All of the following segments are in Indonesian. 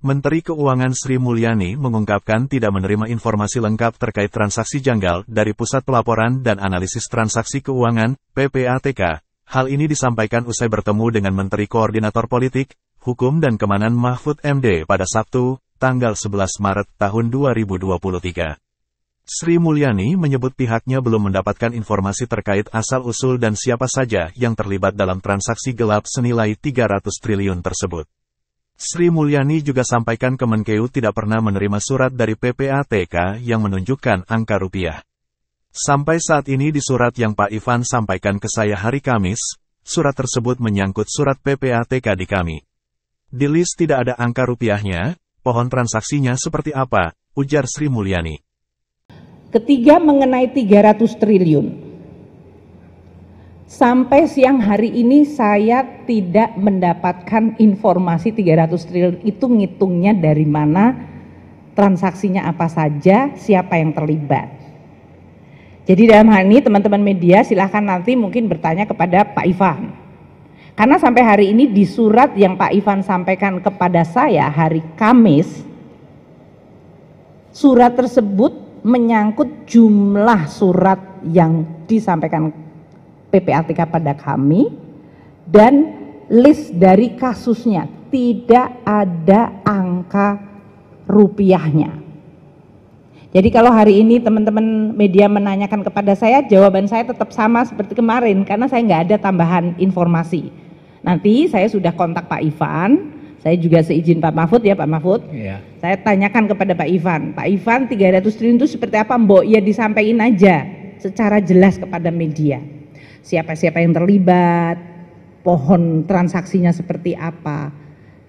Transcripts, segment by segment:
Menteri Keuangan Sri Mulyani mengungkapkan tidak menerima informasi lengkap terkait transaksi janggal dari Pusat Pelaporan dan Analisis Transaksi Keuangan (PPATK). Hal ini disampaikan usai bertemu dengan Menteri Koordinator Politik, Hukum dan Kemanan Mahfud MD pada Sabtu, tanggal 11 Maret tahun 2023. Sri Mulyani menyebut pihaknya belum mendapatkan informasi terkait asal-usul dan siapa saja yang terlibat dalam transaksi gelap senilai 300 triliun tersebut. Sri Mulyani juga sampaikan Kemenkeu tidak pernah menerima surat dari PPATK yang menunjukkan angka rupiah. Sampai saat ini di surat yang Pak Ivan sampaikan ke saya hari Kamis, surat tersebut menyangkut surat PPATK di kami. Di list tidak ada angka rupiahnya, pohon transaksinya seperti apa, ujar Sri Mulyani. Ketiga mengenai 300 triliun. Sampai siang hari ini saya tidak mendapatkan informasi 300 triliun itu ngitungnya dari mana, transaksinya apa saja, siapa yang terlibat. Jadi dalam hal ini teman-teman media silahkan nanti mungkin bertanya kepada Pak Ivan. Karena sampai hari ini di surat yang Pak Ivan sampaikan kepada saya hari Kamis, surat tersebut menyangkut jumlah surat yang disampaikan PPATK pada kami dan list dari kasusnya tidak ada angka rupiahnya. Jadi kalau hari ini teman-teman media menanyakan kepada saya, jawaban saya tetap sama seperti kemarin karena saya nggak ada tambahan informasi. Nanti saya sudah kontak Pak Ivan, saya juga seizin Pak Mahfud ya Pak Mahfud. Iya. Saya tanyakan kepada Pak Ivan, Pak Ivan 300 triliun itu seperti apa Mbok? Ya disampaikan aja secara jelas kepada media siapa-siapa yang terlibat, pohon transaksinya seperti apa,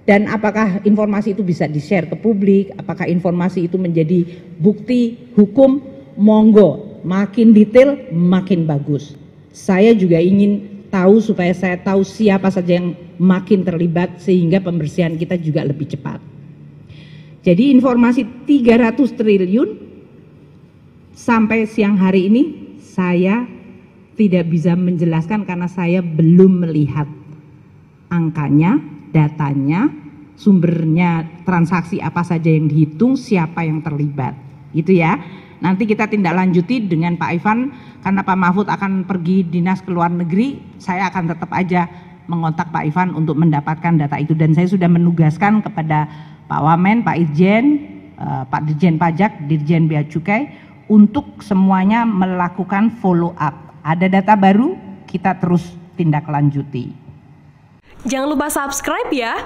dan apakah informasi itu bisa di-share ke publik, apakah informasi itu menjadi bukti hukum, monggo, makin detail makin bagus. Saya juga ingin tahu supaya saya tahu siapa saja yang makin terlibat sehingga pembersihan kita juga lebih cepat. Jadi informasi 300 triliun sampai siang hari ini saya tidak bisa menjelaskan karena saya belum melihat angkanya, datanya, sumbernya, transaksi apa saja yang dihitung, siapa yang terlibat. Gitu ya. Nanti kita tindak lanjuti dengan Pak Ivan karena Pak Mahfud akan pergi dinas ke luar negeri, saya akan tetap aja mengontak Pak Ivan untuk mendapatkan data itu dan saya sudah menugaskan kepada Pak Wamen, Pak Ijen, eh, Pak Dirjen Pajak, Dirjen Bea Cukai untuk semuanya melakukan follow up ada data baru kita terus tindak lanjuti. Jangan lupa subscribe ya.